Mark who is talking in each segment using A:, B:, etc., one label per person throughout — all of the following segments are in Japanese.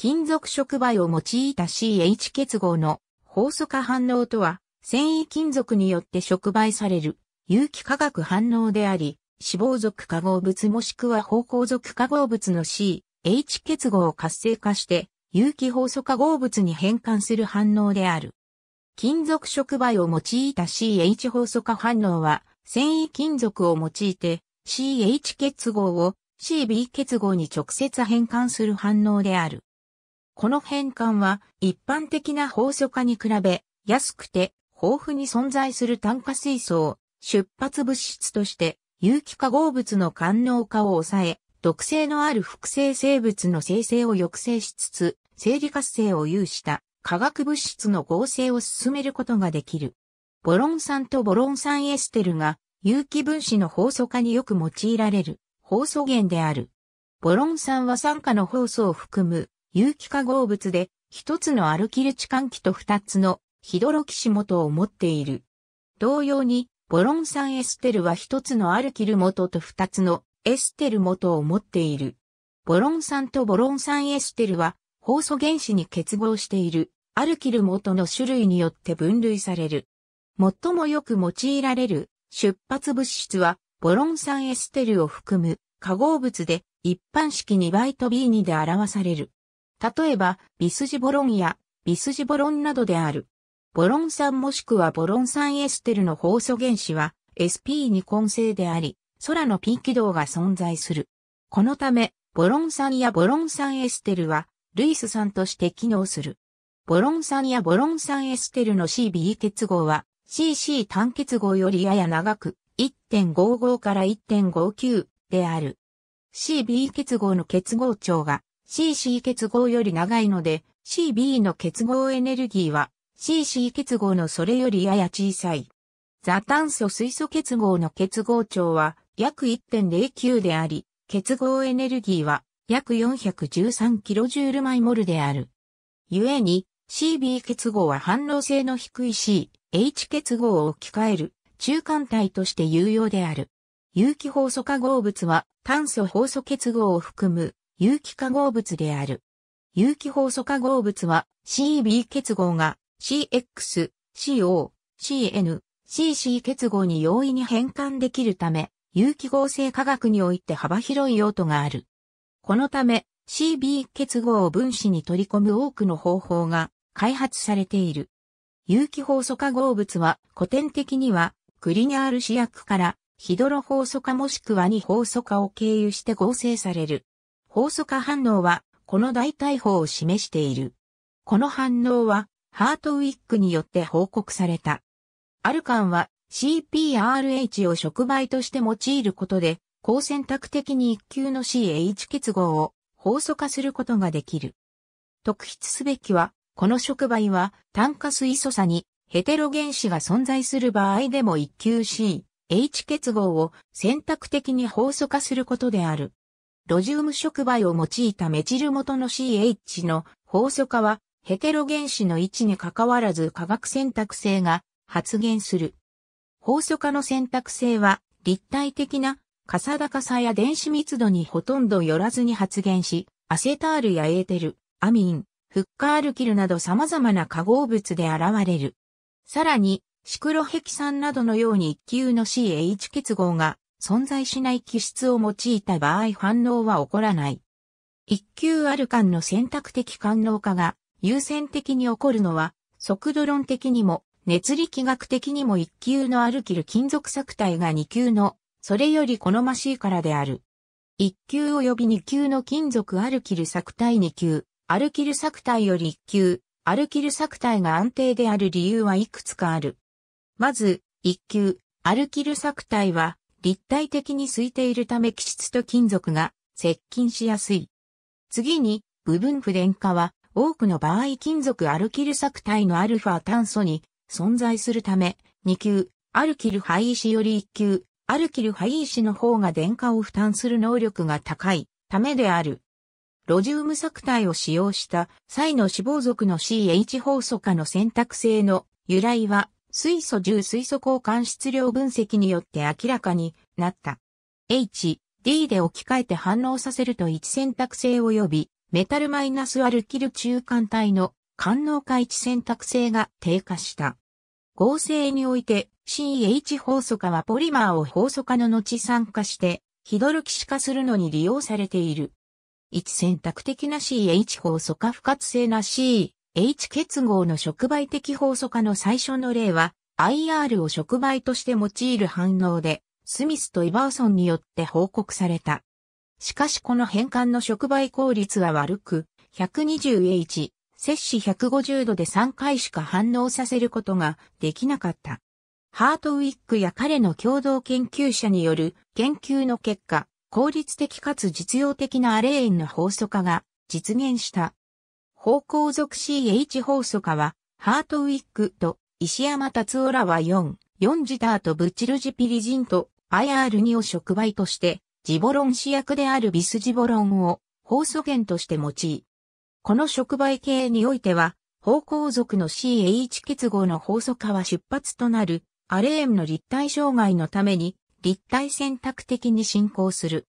A: 金属触媒を用いた CH 結合の法素化反応とは、繊維金属によって触媒される有機化学反応であり、脂肪属化合物もしくは方向属化合物の CH 結合を活性化して有機法素化合物に変換する反応である。金属触媒を用いた CH 法素化反応は、繊維金属を用いて CH 結合を CB 結合に直接変換する反応である。この変換は一般的な放素化に比べ安くて豊富に存在する炭化水素を出発物質として有機化合物の官能化を抑え、毒性のある複製生物の生成を抑制しつつ、生理活性を有した化学物質の合成を進めることができる。ボロン酸とボロン酸エステルが有機分子の放素化によく用いられる放素源である。ボロン酸は酸化の放素を含む有機化合物で、一つのアルキル置換基と二つのヒドロキシ元を持っている。同様に、ボロン酸エステルは一つのアルキル元と二つのエステル元を持っている。ボロン酸とボロン酸エステルは、酵素原子に結合しているアルキル元の種類によって分類される。最もよく用いられる出発物質は、ボロン酸エステルを含む化合物で一般式2倍と B2 で表される。例えば、ビスジボロンや、ビスジボロンなどである。ボロン酸もしくはボロン酸エステルの放素原子は、SP に根性であり、空の P 軌道が存在する。このため、ボロン酸やボロン酸エステルは、ルイス酸として機能する。ボロン酸やボロン酸エステルの CB 結合は、CC 単結合よりやや長く、1.55から1.59である。CB 結合の結合長が CC 結合より長いので、CB の結合エネルギーは CC 結合のそれよりやや小さい。ザ炭素水素結合の結合長は約1.09であり、結合エネルギーは約 413kJ m モルである。故に CB 結合は反応性の低い C、H 結合を置き換える中間体として有用である。有機放素化合物は炭素放素結合を含む有機化合物である。有機放素化合物は CB 結合が CX、CO、CN、CC 結合に容易に変換できるため、有機合成化学において幅広い用途がある。このため CB 結合を分子に取り込む多くの方法が開発されている。有機放素化合物は古典的にはクリニャール試薬からヒドロ放素化もしくは二酵素化を経由して合成される。法素化反応は、この代替法を示している。この反応は、ハートウィックによって報告された。アルカンは CPRH を触媒として用いることで、高選択的に一級の CH 結合を放素化することができる。特筆すべきは、この触媒は炭化水素差にヘテロ原子が存在する場合でも一級 CH 結合を選択的に放素化することである。ロジウム触媒を用いたメチル元の CH の法素化は、ヘテロ原子の位置に関わらず化学選択性が発現する。法素化の選択性は、立体的な、かさ高さや電子密度にほとんど寄らずに発現し、アセタールやエーテル、アミン、フッカールキルなど様々な化合物で現れる。さらに、シクロヘキサンなどのように一級の CH 結合が存在しない気質を用いた場合反応は起こらない。一級アルカンの選択的反能化が優先的に起こるのは、速度論的にも、熱力学的にも一級の歩きる金属作体が二級の、それより好ましいからである。一級及び二級の金属アルキル作体二級、アルキル作体より一級、アルキル作体が安定である理由はいくつかある。まず、一級、アルキル作体は、立体的に空いているため気質と金属が接近しやすい。次に、部分不電化は、多くの場合金属アルキル作体のアルファ炭素に存在するため、2級、アルキル廃石より1級、アルキル廃石の方が電化を負担する能力が高いためである。ロジウム作体を使用した際の脂肪属の CH 法素化の選択性の由来は水素重水素交換質量分析によって明らかになった。H、D で置き換えて反応させると1選択性及びメタルマイナスアルキル中間体の官能化1選択性が低下した。合成において CH 法素化はポリマーを法素化の後酸化してヒドルキシ化するのに利用されている。1選択的な CH 法素化不活性な C、H 結合の触媒的法素化の最初の例は、IR を触媒として用いる反応で、スミスとイバーソンによって報告された。しかしこの変換の触媒効率は悪く、120H、摂氏150度で3回しか反応させることができなかった。ハートウィックや彼の共同研究者による研究の結果、効率的かつ実用的なアレーンの法則化が実現した。方向属 CH 放送化は、ハートウィックと石山達夫らは4、4ジターとブチルジピリジンと IR2 を触媒として、ジボロン主役であるビスジボロンを放送源として用い。この触媒系においては、方向属の CH 結合の放送化は出発となるアレームの立体障害のために立体選択的に進行する。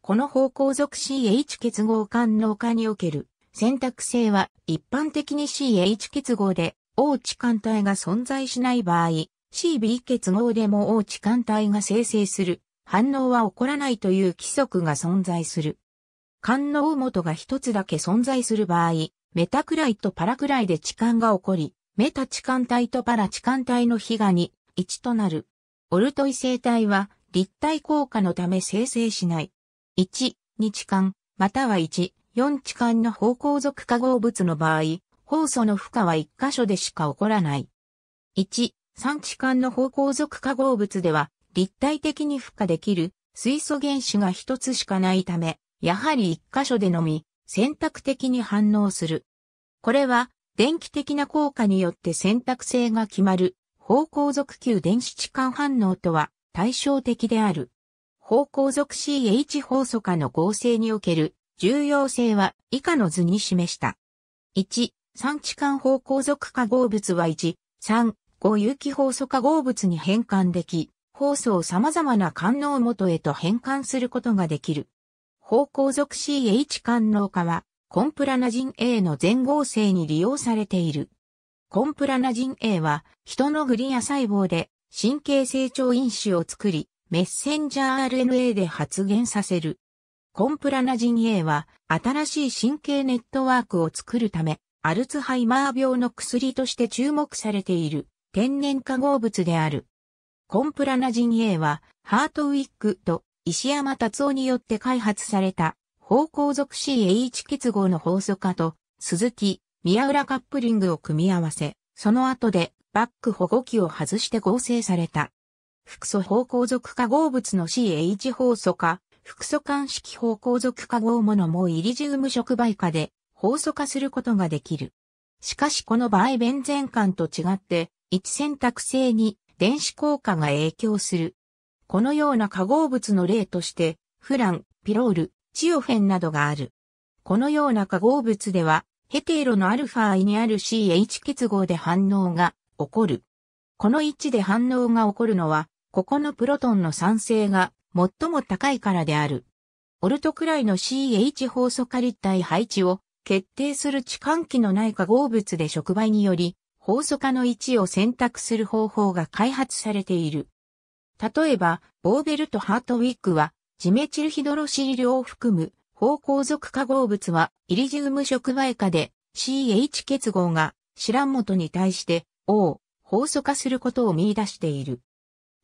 A: この方向属 CH 結合感能化における選択性は一般的に CH 結合で O 置換体が存在しない場合、CB 結合でも O 置換体が生成する反応は起こらないという規則が存在する。官能元が一つだけ存在する場合、メタクライとパラクライで痴漢が起こり、メタ痴漢体とパラ痴漢体の比がに1となる。オルトイ生体は立体効果のため生成しない。1、2痴漢、または1、4置間の方向属化合物の場合、酵素の負荷は1箇所でしか起こらない。1、3置間の方向属化合物では、立体的に負荷できる水素原子が1つしかないため、やはり1箇所でのみ、選択的に反応する。これは、電気的な効果によって選択性が決まる、方向属級電子置間反応とは対照的である。方向属 CH 法素化の合成における重要性は以下の図に示した。1、産地間方向属化合物は1、3、5有機酵素化合物に変換でき、酵素を様々な官能元へと変換することができる。方向属 CH 官能化は、コンプラナジン A の全合成に利用されている。コンプラナジン A は、人のグリア細胞で神経成長因子を作り、メッセンジャー RNA で発現させる。コンプラナジン A は新しい神経ネットワークを作るため、アルツハイマー病の薬として注目されている天然化合物である。コンプラナジン A は、ハートウィックと石山達夫によって開発された、方向属 CH 結合の法則化と、鈴木、宮浦カップリングを組み合わせ、その後でバック保護器を外して合成された。複素方向属化合物の CH 法素化、複素間式方向属化合物もイリジウム触媒化で放素化することができる。しかしこの場合ベンゼン間と違って一選択性に電子効果が影響する。このような化合物の例としてフラン、ピロール、チオフェンなどがある。このような化合物ではヘテロのアルファにある CH 結合で反応が起こる。この位置で反応が起こるのは、ここのプロトンの酸性が最も高いからである。オルトくらいの CH ホー化立体配置を決定する置換器のない化合物で触媒により、ホー化の位置を選択する方法が開発されている。例えば、ボーベルト・ハートウィックは、ジメチルヒドロシリルを含む、方向属化合物は、イリジウム触媒化で、CH 結合が、シラン元に対して、O、ホー化することを見出している。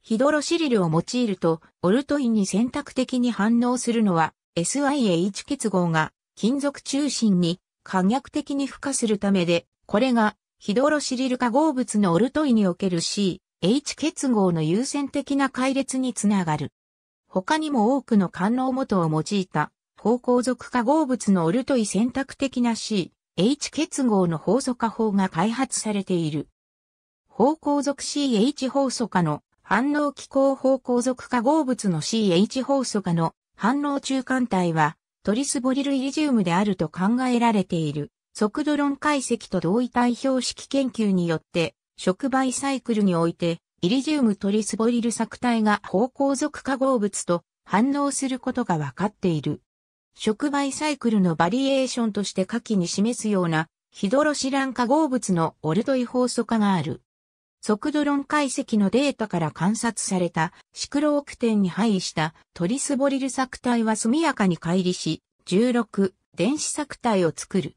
A: ヒドロシリルを用いると、オルトインに選択的に反応するのは、SiH 結合が金属中心に可逆的に付加するためで、これがヒドロシリル化合物のオルトイにおける C、H 結合の優先的な解列につながる。他にも多くの官能元を用いた、方向属化合物のオルトイ選択的な C、H 結合の法素化法が開発されている。方向属 CH 法素化の反応気候方向属化合物の CH 法素化の反応中間体はトリスボリルイリジウムであると考えられている速度論解析と同位体標識研究によって触媒サイクルにおいてイリジウムトリスボリル作体が方向属化合物と反応することが分かっている。触媒サイクルのバリエーションとして下記に示すようなヒドロシラン化合物のオルトイ法素化がある。速度論解析のデータから観察されたシクロテ点に配したトリスボリル作体は速やかに乖離し、16、電子作体を作る。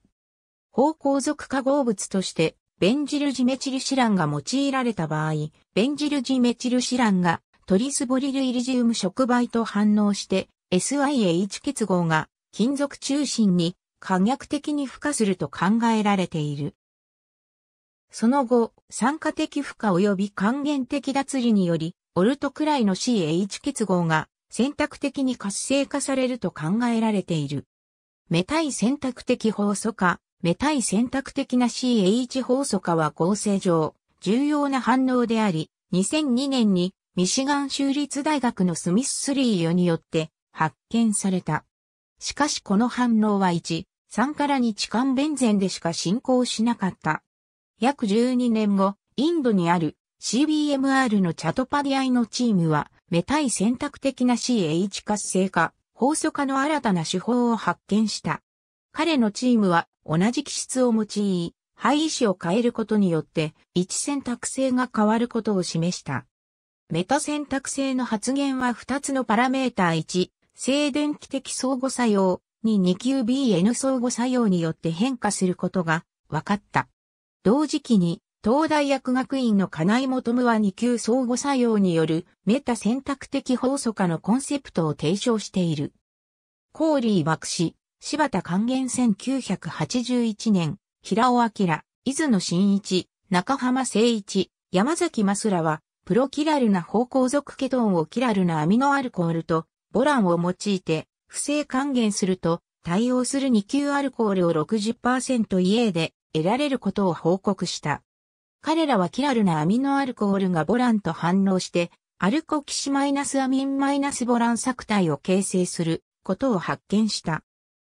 A: 方向属化合物として、ベンジルジメチルシランが用いられた場合、ベンジルジメチルシランがトリスボリルイリジウム触媒と反応して SIH 結合が金属中心に可逆的に付加すると考えられている。その後、酸化的負荷及び還元的脱離により、オルトくらいの CH 結合が選択的に活性化されると考えられている。メタイ選択的法素化、メタイ選択的な CH 法素化は合成上、重要な反応であり、2002年にミシガン州立大学のスミス3ヨによって発見された。しかしこの反応は1、3から2痴間ベンゼンでしか進行しなかった。約12年後、インドにある CBMR のチャトパディアイのチームは、メタイ選択的な CH 活性化、放素化の新たな手法を発見した。彼のチームは同じ気質を用い、配位子を変えることによって位置選択性が変わることを示した。メタ選択性の発現は2つのパラメーター1、静電気的相互作用に 2QBN 相互作用によって変化することが分かった。同時期に、東大薬学院の金井求は二級相互作用によるメタ選択的法則化のコンセプトを提唱している。コーリー博士、柴田還元1981年、平尾明、伊豆野真一、中浜誠一、山崎マスらは、プロキラルな方向属ケトンをキラルなアミノアルコールと、ボランを用いて、不正還元すると、対応する2級アルコールを6 0家で、得られることを報告した。彼らはキラルなアミノアルコールがボランと反応して、アルコキシマイナスアミンマイナスボラン作体を形成することを発見した。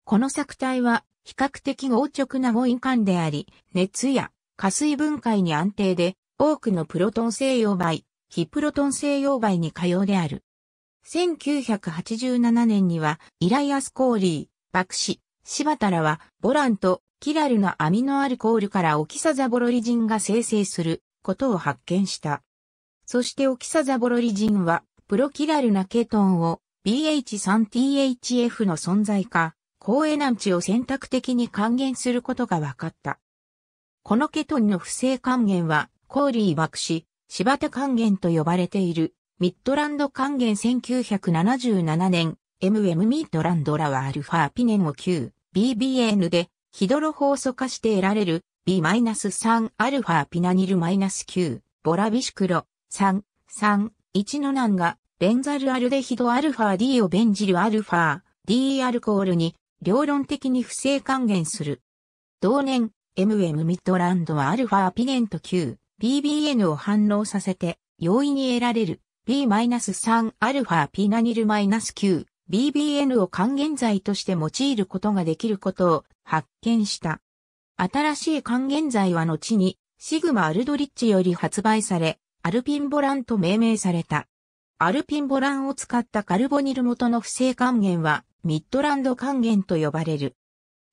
A: この作体は比較的硬直な誤飲感であり、熱や加水分解に安定で、多くのプロトン製溶媒、非プロトン製溶媒に可用である。1987年には、イライアス・コーリー、博士、柴田らは、ボランとキラルの網のアルコールからオキサザボロリジンが生成することを発見した。そしてオキサザボロリジンは、プロキラルなケトンを BH3THF の存在か、高エナンチを選択的に還元することが分かった。このケトンの不正還元は、コーリー博士、柴田還元と呼ばれている、ミッドランド還元1977年、MM ミッドランドラはアルファーピネンを9、BBN でヒドロ法素化して得られる B-3α ピナニル -9 ボラビシクロ3、3、1の難がベンザルアルデヒド α-D をベンジル α-D アルコールに両論的に不正還元する。同年、MM ミッドランドは α ピネント9、BBN を反応させて容易に得られる B-3α ピナニル -9 BBN を還元剤として用いることができることを発見した。新しい還元剤は後に、シグマ・アルドリッチより発売され、アルピンボランと命名された。アルピンボランを使ったカルボニル元の不正還元は、ミッドランド還元と呼ばれる。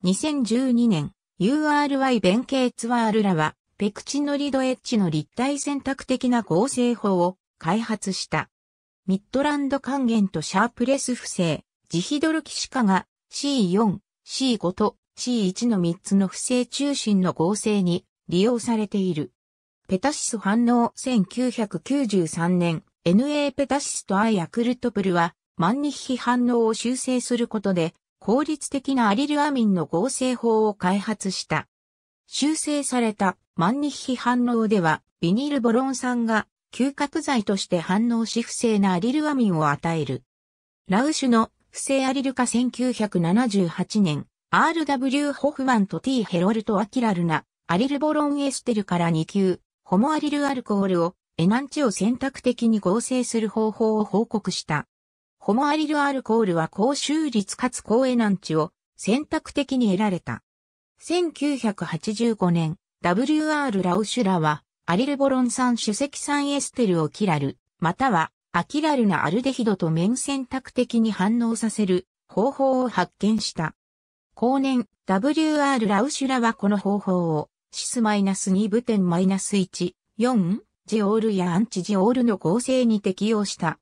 A: 2012年、URY 弁慶ツワールらは、ペクチノリドエッジの立体選択的な合成法を開発した。ミッドランド還元とシャープレス不正、ジヒドルキシカが C4、C5 と C1 の3つの不正中心の合成に利用されている。ペタシス反応1993年、NA ペタシスとアイアクルトプルは、万日比反応を修正することで、効率的なアリルアミンの合成法を開発した。修正された万日比反応では、ビニールボロン酸が嗅覚剤として反応し不正なアリルアミンを与える。ラウシュの不正アリル化1978年、RW ホフマンと T ヘロルト・アキラルナ、アリルボロンエステルから2級、ホモアリルアルコールをエナンチを選択的に合成する方法を報告した。ホモアリルアルコールは高収率かつ高エナンチを選択的に得られた。1985年、WR ラウシュラはアリルボロン酸主積酸エステルをキラル、またはアキラルなアルデヒドと面選択的に反応させる方法を発見した。後年、WR ラウシュラはこの方法を、シスマイナス -2 部点 -1、4、ジオールやアンチジオールの合成に適用した。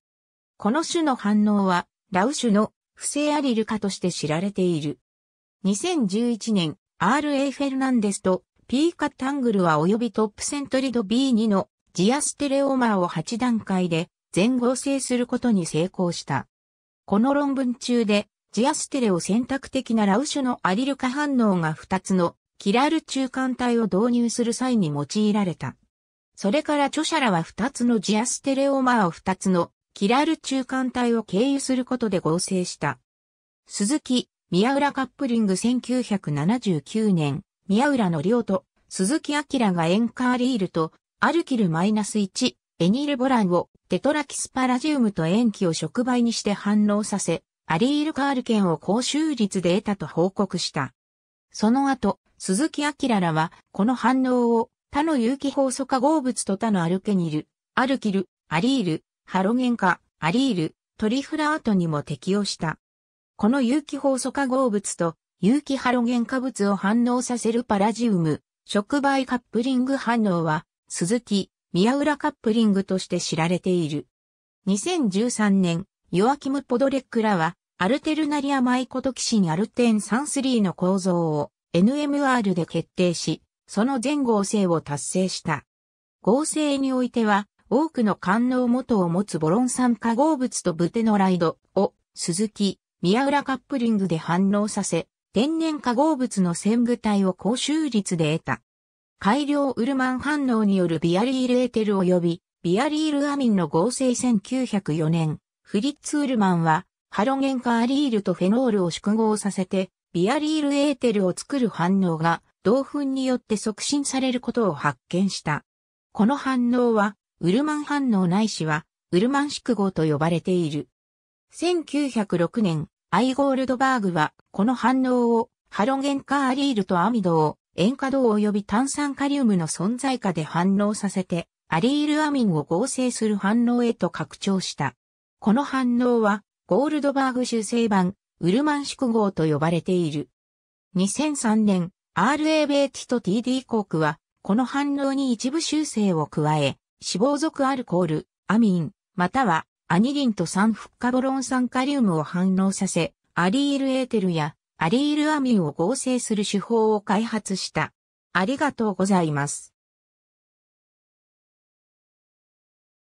A: この種の反応は、ラウシュの不正アリル化として知られている。2011年、RA フェルナンデスとピーカタングルは及びトップセントリド B2 のジアステレオマーを8段階で全合成することに成功した。この論文中で、ジアステレを選択的なラウシュのアリル化反応が2つのキラル中間体を導入する際に用いられた。それから著者らは2つのジアステレオマーを2つのキラル中間体を経由することで合成した。鈴木、宮浦カップリング1979年、宮浦の亮と、鈴木明がエンカーリールと、アルキルマイナス -1、エニルボランを、テトラキスパラジウムと塩基を触媒にして反応させ、アリールカール圏を高収率で得たと報告した。その後、鈴木明らは、この反応を、他の有機放素化合物と他のアルケニル、アルキル、アリール、ハロゲン化、アリール、トリフラートにも適用した。この有機放素化合物と有機ハロゲン化物を反応させるパラジウム、触媒カップリング反応は、鈴木、宮浦カップリングとして知られている。2013年、ヨアキム・ポドレックらは、アルテルナリアマイコトキシンアルテン33の構造を NMR で決定し、その全合成を達成した。合成においては、多くの官能元を持つボロン酸化合物とブテノライドを、鈴木、宮浦カップリングで反応させ、天然化合物の線具体を高収率で得た。改良ウルマン反応によるビアリールエーテル及びビアリールアミンの合成1904年、フリッツ・ウルマンはハロゲン化アリールとフェノールを縮合させてビアリールエーテルを作る反応が同粉によって促進されることを発見した。この反応はウルマン反応ないしはウルマン縮合と呼ばれている。1906年、アイゴールドバーグは、この反応を、ハロゲンカーリールとアミドを、塩化銅及び炭酸カリウムの存在下で反応させて、アリールアミンを合成する反応へと拡張した。この反応は、ゴールドバーグ修正版、ウルマン宿合と呼ばれている。2003年、RA ベーティと TD コークは、この反応に一部修正を加え、脂肪属アルコール、アミン、またはアニリンと酸フッ化ボロン酸カリウムを反応させ、アリールエーテルやアリールアミンを合成する手法を開発した。ありがとうございます。